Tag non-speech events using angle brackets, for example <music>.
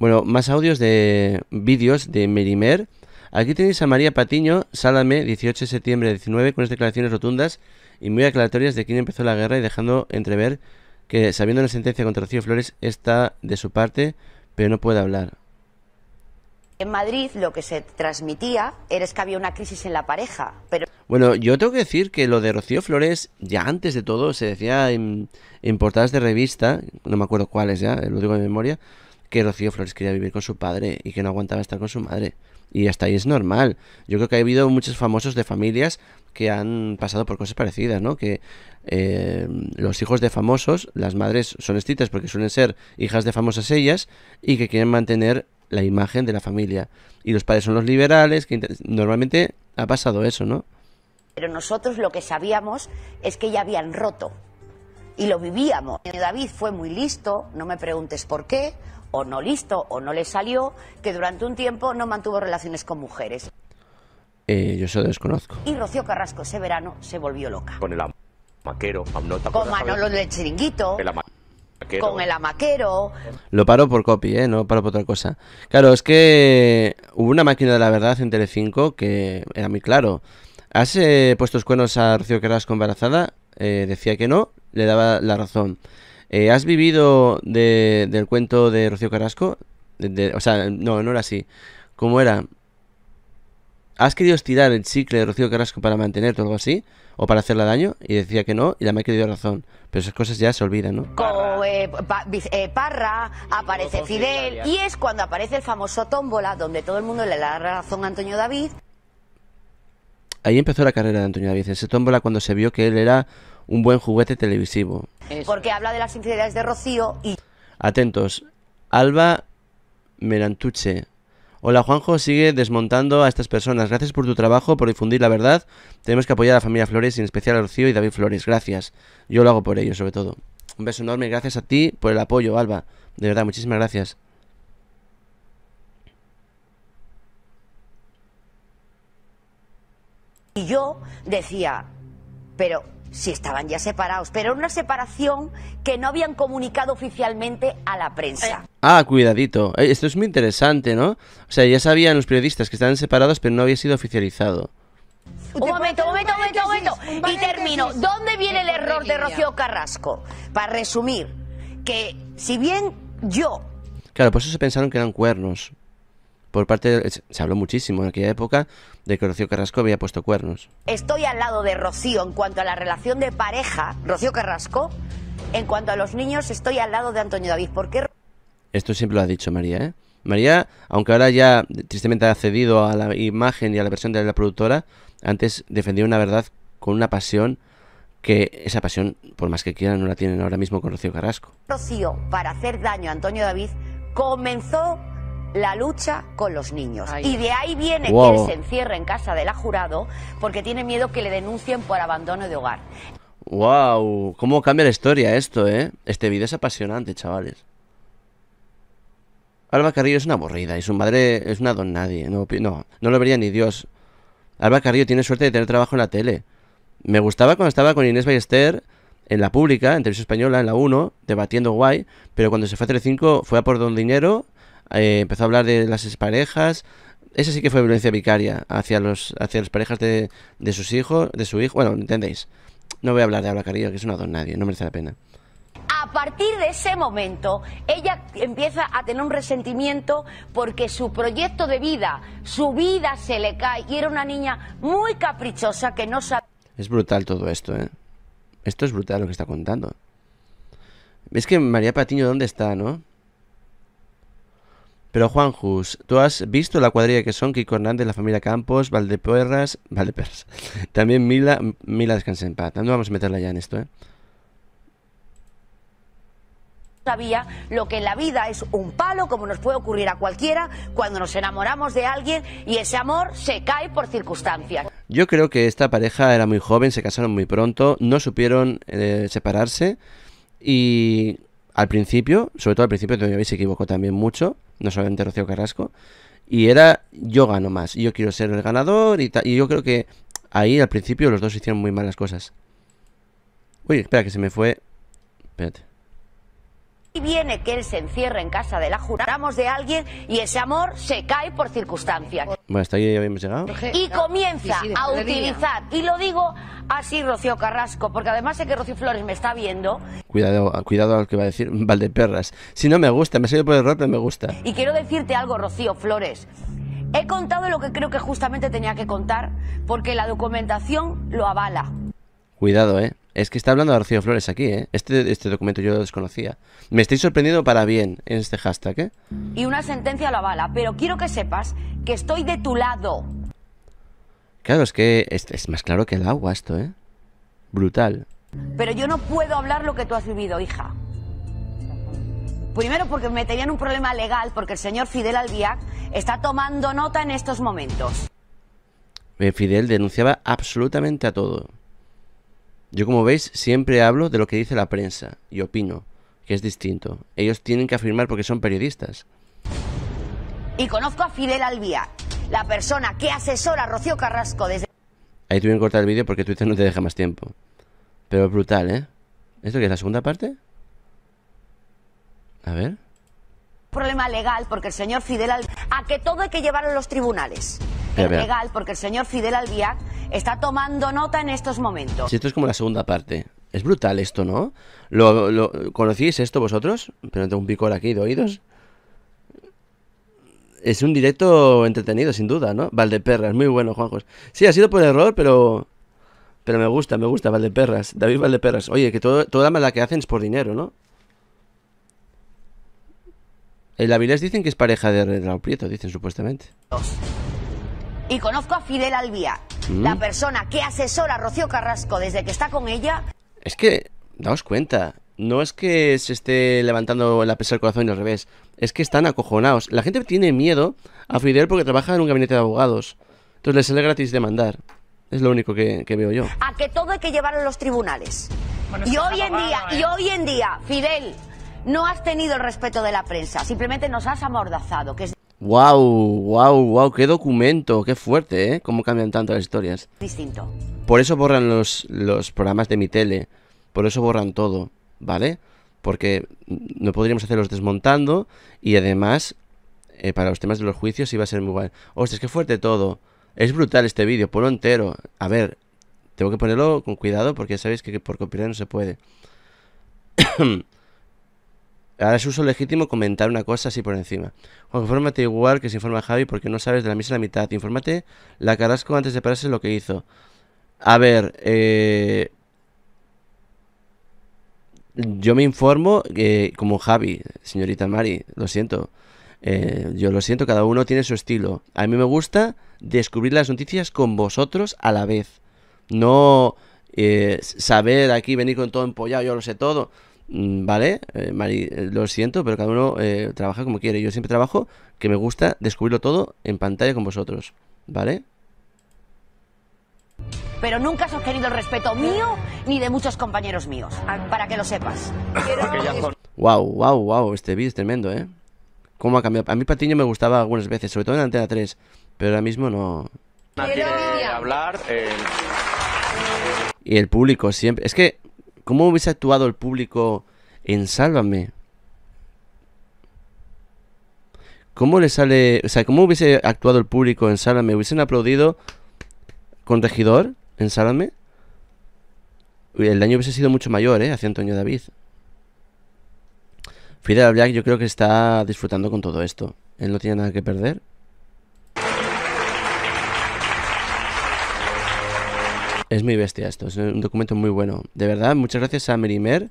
Bueno, más audios de vídeos de Merimer. Aquí tenéis a María Patiño, Sálame, 18 de septiembre de 19, con unas declaraciones rotundas y muy aclaratorias de quién empezó la guerra y dejando entrever que, sabiendo la sentencia contra Rocío Flores, está de su parte, pero no puede hablar. En Madrid lo que se transmitía era que había una crisis en la pareja, pero... Bueno, yo tengo que decir que lo de Rocío Flores, ya antes de todo, se decía en portadas de revista, no me acuerdo cuáles ya, lo digo de memoria, que Rocío Flores quería vivir con su padre y que no aguantaba estar con su madre. Y hasta ahí es normal. Yo creo que ha habido muchos famosos de familias que han pasado por cosas parecidas, ¿no? Que eh, los hijos de famosos, las madres son estrictas porque suelen ser hijas de famosas ellas y que quieren mantener la imagen de la familia. Y los padres son los liberales, que normalmente ha pasado eso, ¿no? Pero nosotros lo que sabíamos es que ya habían roto y lo vivíamos. David fue muy listo, no me preguntes por qué, o no listo o no le salió, que durante un tiempo no mantuvo relaciones con mujeres. Eh, yo eso desconozco. Y Rocío Carrasco ese verano se volvió loca. Con el amaquero, amnota. Con Manolo del chiringuito. El Con el amaquero. Lo paro por copy, eh, No paro por otra cosa. Claro, es que hubo una máquina de la verdad en Telecinco que era muy claro. ¿Has eh, puesto los cuernos a Rocío Carrasco embarazada? decía que no, le daba la razón. Eh, ¿Has vivido del cuento de Rocío Carrasco? o sea, no, no era así. ¿Cómo era? ¿Has querido estirar el chicle de Rocío Carrasco para mantenerte o algo así? ¿O para hacerle daño? Y decía que no, y la me ha querido razón. Pero esas cosas ya se olvidan, ¿no? Como eh, eh, Parra, aparece Fidel, y es cuando aparece el famoso tómbola, donde todo el mundo le da razón a Antonio David. Ahí empezó la carrera de Antonio David, en la cuando se vio que él era un buen juguete televisivo. Porque habla de las sinceridades de Rocío y... Atentos, Alba Merantuche. Hola Juanjo, sigue desmontando a estas personas. Gracias por tu trabajo, por difundir la verdad. Tenemos que apoyar a la familia Flores, y en especial a Rocío y David Flores. Gracias. Yo lo hago por ellos, sobre todo. Un beso enorme, y gracias a ti por el apoyo, Alba. De verdad, muchísimas gracias. Y yo decía, pero si estaban ya separados, pero una separación que no habían comunicado oficialmente a la prensa. Eh. Ah, cuidadito, eh, esto es muy interesante, ¿no? O sea, ya sabían los periodistas que estaban separados, pero no había sido oficializado. Un momento, un momento, un momento, un momento. Y termino. ¿Dónde viene el error de Rocío Carrasco? Para resumir, que si bien yo... Claro, por eso se pensaron que eran cuernos por parte se habló muchísimo en aquella época de que Rocío Carrasco había puesto cuernos. Estoy al lado de Rocío en cuanto a la relación de pareja, Rocío Carrasco, en cuanto a los niños estoy al lado de Antonio David. porque Esto siempre lo ha dicho María, ¿eh? María, aunque ahora ya tristemente ha cedido a la imagen y a la versión de la productora, antes defendía una verdad con una pasión que esa pasión, por más que quieran, no la tienen ahora mismo con Rocío Carrasco. Rocío, para hacer daño a Antonio David, comenzó la lucha con los niños. Y de ahí viene que él se encierra en casa de la jurado porque tiene miedo que le denuncien por abandono de hogar. ¡Wow! ¿Cómo cambia la historia esto, eh? Este vídeo es apasionante, chavales. Alba Carrillo es una aburrida y su madre es una don nadie. No, no, no lo vería ni Dios. Alba Carrillo tiene suerte de tener trabajo en la tele. Me gustaba cuando estaba con Inés Ballester en la pública, en televisión española, en la 1, debatiendo guay, pero cuando se fue a Telecinco fue a por Don Dinero eh, empezó a hablar de las parejas Esa sí que fue violencia vicaria hacia los hacia las parejas de, de sus hijos, de su hijo. Bueno, entendéis. No voy a hablar de habla Carrillo, que es una don nadie, no merece la pena. A partir de ese momento, ella empieza a tener un resentimiento porque su proyecto de vida, su vida se le cae y era una niña muy caprichosa que no sabe. Es brutal todo esto, ¿eh? Esto es brutal lo que está contando. ¿Ves que María Patiño dónde está, no? Pero Juanjus, ¿tú has visto la cuadrilla que son Kiko Hernández, la familia Campos, Valdeperras, Valdeperras, <laughs> también Mila, Mila descansa en paz? No vamos a meterla ya en esto, ¿eh? sabía lo que en la vida es un palo, como nos puede ocurrir a cualquiera, cuando nos enamoramos de alguien y ese amor se cae por circunstancias. Yo creo que esta pareja era muy joven, se casaron muy pronto, no supieron eh, separarse y al principio, sobre todo al principio, todavía se equivocó también mucho, no solamente Rocío Carrasco, y era yo gano más, yo quiero ser el ganador y, y yo creo que ahí al principio los dos hicieron muy malas cosas. Uy, espera, que se me fue. Espérate. Y viene que él se encierra en casa de la juramos de alguien y ese amor se cae por circunstancias. Bueno, hasta ahí ya habíamos llegado. Y comienza a utilizar, y lo digo así, Rocío Carrasco, porque además sé que Rocío Flores me está viendo. Cuidado, cuidado al que va a decir <laughs> Valdeperras. Si no me gusta, me salido por rato y me gusta. Y quiero decirte algo, Rocío Flores. He contado lo que creo que justamente tenía que contar, porque la documentación lo avala. Cuidado, ¿eh? Es que está hablando García Flores aquí, ¿eh? Este, este documento yo lo desconocía. Me estoy sorprendiendo para bien en este hashtag, ¿eh? Y una sentencia a la bala. pero quiero que sepas que estoy de tu lado. Claro, es que es, más claro que el agua esto, ¿eh? Brutal. Pero yo no puedo hablar lo que tú has vivido, hija. Primero porque me metería un problema legal porque el señor Fidel Albiac está tomando nota en estos momentos. Eh, Fidel denunciaba absolutamente a todo. Yo como veis siempre hablo de lo que dice la prensa y opino, que es distinto. Ellos tienen que afirmar porque son periodistas. Y conozco a Fidel Albía, la persona que asesora a Rocío Carrasco desde... Ahí tuvieron que cortar el vídeo porque Twitter no te deja más tiempo. Pero brutal, ¿eh? ¿Esto qué es la segunda parte? A ver. Problema legal porque el señor Fidel A que todo hay que llevarlo a los tribunales. legal porque el señor Fidel Albiac está tomando nota en estos momentos. Si Esto es como la segunda parte. Es brutal esto, ¿no? ¿Lo, lo, esto vosotros? Pero tengo un picor aquí de oídos. Es un directo entretenido, sin duda, ¿no? Valdeperras, muy bueno, Juanjos. Sí, ha sido por error, pero. Pero me gusta, me gusta, Valdeperras. David Valdeperras. Oye, que todo, toda mala que hacen es por dinero, ¿no? El Avilés dicen que es pareja de Raúl Prieto, dicen supuestamente. Y conozco a Fidel Albía la persona que asesora a Rocío Carrasco desde que está con ella. Es que, daos cuenta, no es que se esté levantando la pesa del corazón y al revés, es que están acojonados. La gente tiene miedo a Fidel porque trabaja en un gabinete de abogados. Entonces les sale gratis demandar. Es lo único que, veo yo. A que todo hay que llevarlo a los tribunales. y hoy en día, y ¿eh? hoy en día, Fidel, no has tenido el respeto de la prensa, simplemente nos has amordazado, que Wow, wow, wow, qué documento, qué fuerte, ¿eh? Cómo cambian tanto las historias. Distinto. Por eso borran los, los programas de mi tele, por eso borran todo, ¿vale? Porque no podríamos hacerlos desmontando y además eh, para los temas de los juicios iba a ser muy guay. es qué fuerte todo. Es brutal este vídeo, lo entero. A ver, tengo que ponerlo con cuidado porque ya sabéis que por copiar no se puede. <coughs> Ahora es uso legítimo comentar una cosa así por encima. O infórmate igual que se informa Javi porque no sabes de la misma la mitad. Infórmate la carasco antes de pararse lo que hizo. A ver, eh, yo me informo eh, como Javi, señorita Mari, lo siento. Eh, yo lo siento, cada uno tiene su estilo. A mí me gusta descubrir las noticias con vosotros a la vez. No saber aquí, venir con todo empollado, yo lo sé todo. Mm, vale, eh, Mari, eh, lo siento, pero cada uno eh, trabaja como quiere. Yo siempre trabajo que me gusta descubrirlo todo en pantalla con vosotros, ¿vale? Pero nunca has obtenido el respeto mío ni de muchos compañeros míos, para que lo sepas. wow, wow, wow, este vídeo es tremendo, ¿eh? ¿Cómo ha cambiado? A mí Patiño me gustaba algunas veces, sobre todo en Antena 3, pero ahora mismo no... hablar... Y el público siempre... Es que ¿Cómo hubiese actuado el público en Sálvame? ¿Cómo le sale, o sea, cómo hubiese actuado el público en Sálvame? ¿Hubiesen aplaudido con regidor en Sálvame? El daño hubiese sido mucho mayor, ¿eh? Hacia Antonio David. Fidel Black yo creo que está disfrutando con todo esto. Él no tiene nada que perder. Es muy bestia esto, es un documento muy bueno. De verdad, muchas gracias a Merimer